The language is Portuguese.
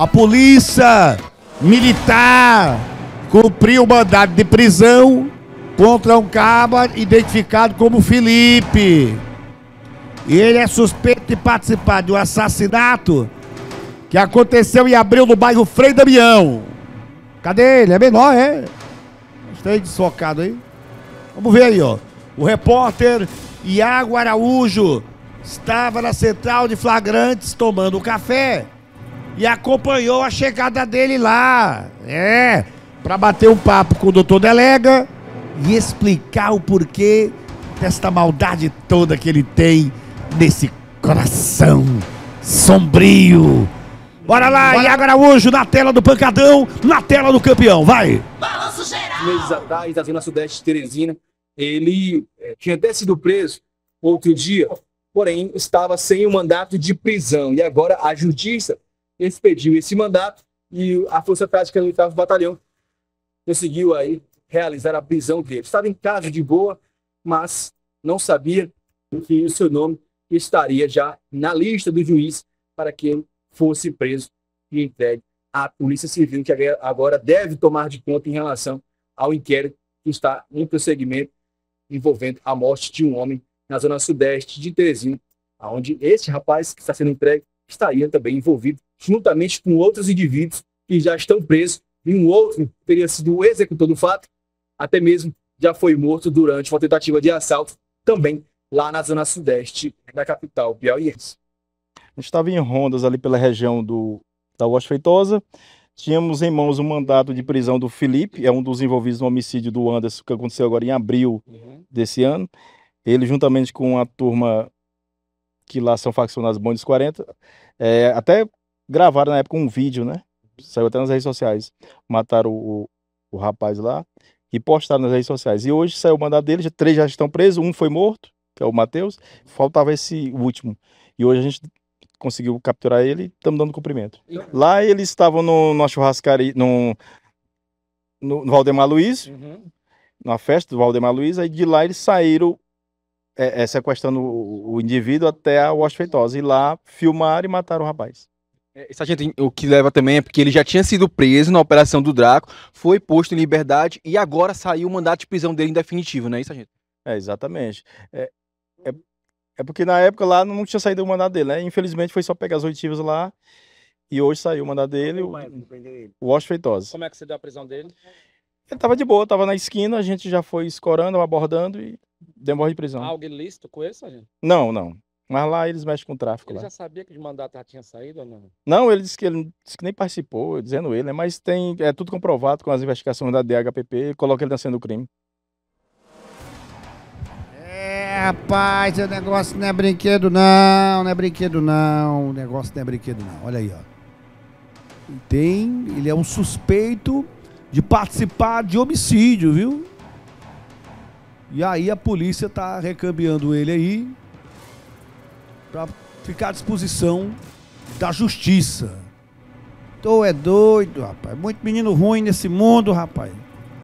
a polícia militar cumpriu mandado de prisão contra um caba identificado como Felipe. E ele é suspeito de participar de um assassinato que aconteceu em abril no bairro Frei Damião. Cadê ele? É menor, é? Está desfocado aí. Vamos ver aí, ó. O repórter Iago Araújo estava na central de flagrantes tomando um café e acompanhou a chegada dele lá. É, para bater um papo com o doutor Delega e explicar o porquê desta maldade toda que ele tem nesse coração sombrio. Bora lá, Bora. Iago Araújo na tela do pancadão, na tela do campeão, vai! Balanço geral! Meses atrás, da Zona Sudeste Teresina, ele é, tinha até sido preso outro dia, porém estava sem o mandato de prisão. E agora a justiça expediu esse mandato e a Força Tática Militar do Batalhão conseguiu aí realizar a prisão dele. Estava em casa de boa, mas não sabia que o seu nome estaria já na lista do juiz para que ele fosse preso e entregue à Polícia Civil, que agora deve tomar de conta em relação ao inquérito que está em prosseguimento envolvendo a morte de um homem na zona sudeste de Teresina, onde este rapaz que está sendo entregue estaria também envolvido juntamente com outros indivíduos que já estão presos e um outro teria sido o executor do fato, até mesmo já foi morto durante uma tentativa de assalto também lá na zona sudeste da capital piauiense. A gente estava em rondas ali pela região do, da Oeste Feitosa. Tínhamos em mãos o mandato de prisão do Felipe, é um dos envolvidos no homicídio do Anderson, que aconteceu agora em abril uhum. desse ano. Ele, juntamente com a turma que lá são faccionados Bondes 40, é, até gravaram na época um vídeo, né? Saiu até nas redes sociais. Mataram o, o rapaz lá e postaram nas redes sociais. E hoje saiu o mandado dele, três já estão presos, um foi morto, que é o Matheus, faltava esse último. E hoje a gente conseguiu capturar ele e estamos dando cumprimento. Lá eles estavam no, numa churrascaria, no, no, no Valdemar Luiz, uhum. na festa do Valdemar Luiz, aí de lá eles saíram é, é, o, o indivíduo até a Washington Feitosa. E lá filmaram e mataram o rapaz. É, Essa gente, o que leva também é porque ele já tinha sido preso na operação do Draco, foi posto em liberdade e agora saiu o mandato de prisão dele em definitivo, não é isso, gente? É, exatamente. É, é, é, porque na época lá não tinha saído o mandato dele, né? Infelizmente foi só pegar as oitivas lá e hoje saiu o mandato dele, é o, o Feitosa. Como é que você deu a prisão dele? Ele tava de boa, tava na esquina, a gente já foi escorando, abordando e deu morre de prisão. Algo ilícito com isso, gente? Não, não. Mas lá eles mexem com o tráfico. Ele lá. já sabia que o mandato já tinha saído ou não? Não, ele disse que ele disse que nem participou, dizendo ele, né? Mas tem, é tudo comprovado com as investigações da DHPP, coloca ele dançando o crime. É, rapaz, o negócio não é brinquedo não, não é brinquedo não, o negócio não é brinquedo não. Olha aí, ó. Tem, ele é um suspeito de participar de homicídio, viu? E aí a polícia tá recambiando ele aí, para ficar à disposição da justiça. Tu é doido, rapaz. Muito menino ruim nesse mundo, rapaz.